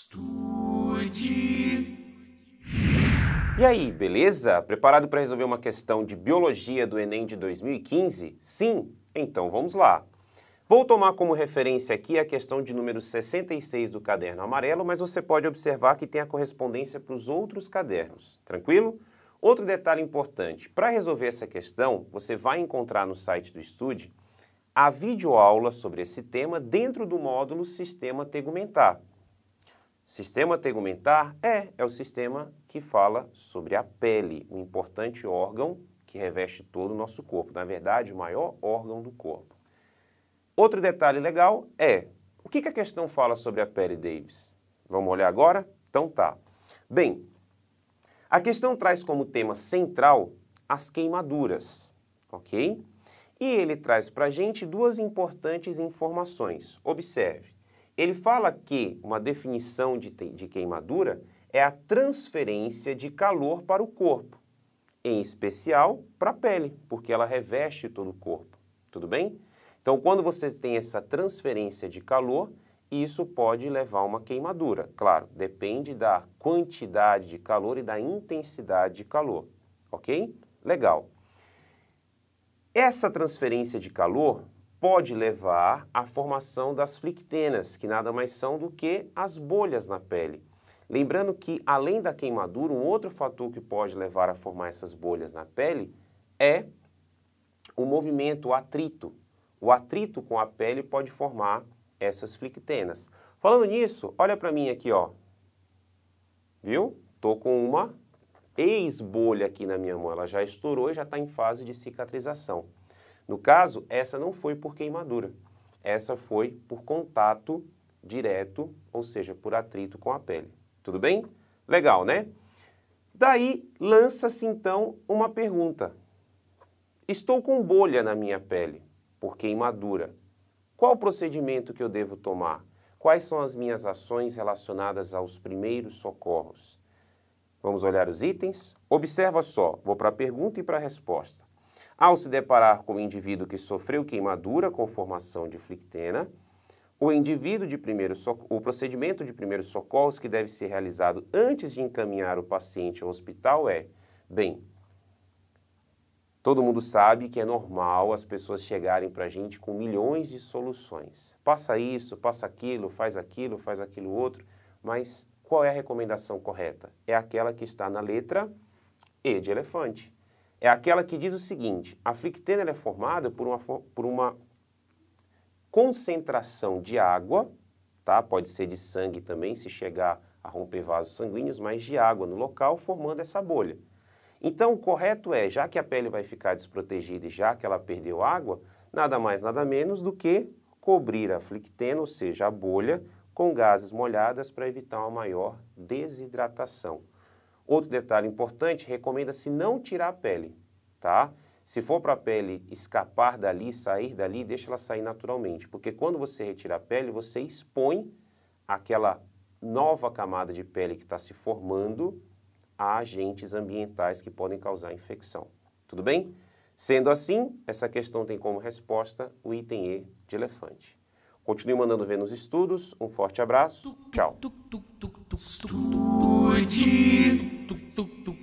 Estude. E aí, beleza? Preparado para resolver uma questão de biologia do Enem de 2015? Sim? Então vamos lá. Vou tomar como referência aqui a questão de número 66 do caderno amarelo, mas você pode observar que tem a correspondência para os outros cadernos, tranquilo? Outro detalhe importante, para resolver essa questão, você vai encontrar no site do Estude a videoaula sobre esse tema dentro do módulo Sistema Tegumentar. Sistema tegumentar? É, é o sistema que fala sobre a pele, um importante órgão que reveste todo o nosso corpo. Na verdade, o maior órgão do corpo. Outro detalhe legal é, o que, que a questão fala sobre a pele, Davis? Vamos olhar agora? Então tá. Bem, a questão traz como tema central as queimaduras, ok? E ele traz para a gente duas importantes informações. Observe, ele fala que uma definição de, de queimadura é a transferência de calor para o corpo, em especial para a pele, porque ela reveste todo o corpo. Tudo bem? Então, quando você tem essa transferência de calor, isso pode levar a uma queimadura. Claro, depende da quantidade de calor e da intensidade de calor. Ok? Legal. Essa transferência de calor pode levar à formação das flictenas, que nada mais são do que as bolhas na pele. Lembrando que, além da queimadura, um outro fator que pode levar a formar essas bolhas na pele é o movimento, o atrito. O atrito com a pele pode formar essas flictenas. Falando nisso, olha para mim aqui, ó. Viu? Tô com uma ex-bolha aqui na minha mão. Ela já estourou e já está em fase de cicatrização. No caso, essa não foi por queimadura, essa foi por contato direto, ou seja, por atrito com a pele. Tudo bem? Legal, né? Daí lança-se então uma pergunta. Estou com bolha na minha pele por queimadura. Qual procedimento que eu devo tomar? Quais são as minhas ações relacionadas aos primeiros socorros? Vamos olhar os itens? Observa só, vou para a pergunta e para a resposta. Ao se deparar com o indivíduo que sofreu queimadura com formação de flictena, o indivíduo de primeiro o procedimento de primeiros socorros que deve ser realizado antes de encaminhar o paciente ao hospital é, bem, todo mundo sabe que é normal as pessoas chegarem para a gente com milhões de soluções. Passa isso, passa aquilo, faz aquilo, faz aquilo outro, mas qual é a recomendação correta? É aquela que está na letra E de elefante é aquela que diz o seguinte: a flictena é formada por uma, por uma concentração de água, tá? pode ser de sangue também, se chegar a romper vasos sanguíneos, mas de água no local, formando essa bolha. Então, o correto é, já que a pele vai ficar desprotegida e já que ela perdeu água, nada mais, nada menos do que cobrir a flictena, ou seja, a bolha, com gases molhadas para evitar uma maior desidratação. Outro detalhe importante, recomenda-se não tirar a pele, tá? Se for para a pele escapar dali, sair dali, deixa ela sair naturalmente, porque quando você retira a pele, você expõe aquela nova camada de pele que está se formando a agentes ambientais que podem causar infecção. Tudo bem? Sendo assim, essa questão tem como resposta o item E de elefante. Continue mandando ver nos estudos. Um forte abraço. Tchau tuk, tuk,